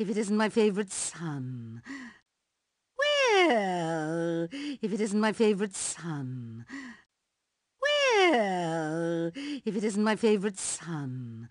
if it isn't my favorite son. Well, if it isn't my favorite son. Well, if it isn't my favorite son.